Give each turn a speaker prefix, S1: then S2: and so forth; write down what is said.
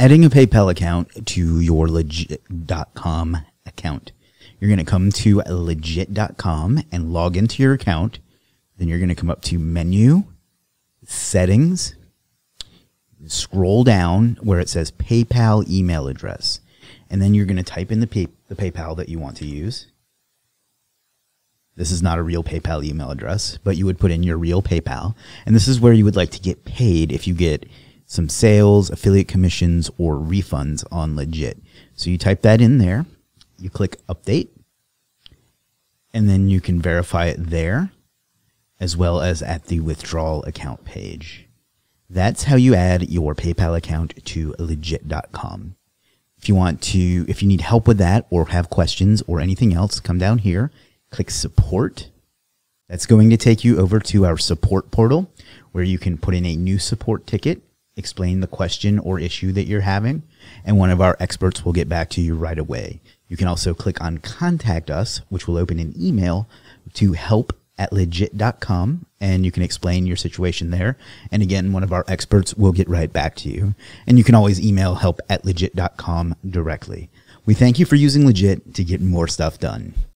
S1: adding a PayPal account to your legit.com account. You're going to come to legit.com and log into your account. Then you're going to come up to menu, settings, scroll down where it says PayPal email address. And then you're going to type in the, pay, the PayPal that you want to use. This is not a real PayPal email address, but you would put in your real PayPal. And this is where you would like to get paid if you get some sales, affiliate commissions, or refunds on legit. So you type that in there, you click update, and then you can verify it there as well as at the withdrawal account page. That's how you add your PayPal account to legit.com. If you want to, if you need help with that or have questions or anything else, come down here, click support. That's going to take you over to our support portal where you can put in a new support ticket explain the question or issue that you're having, and one of our experts will get back to you right away. You can also click on Contact Us, which will open an email to help at legit.com and you can explain your situation there. And again, one of our experts will get right back to you. And you can always email help at legit.com directly. We thank you for using Legit to get more stuff done.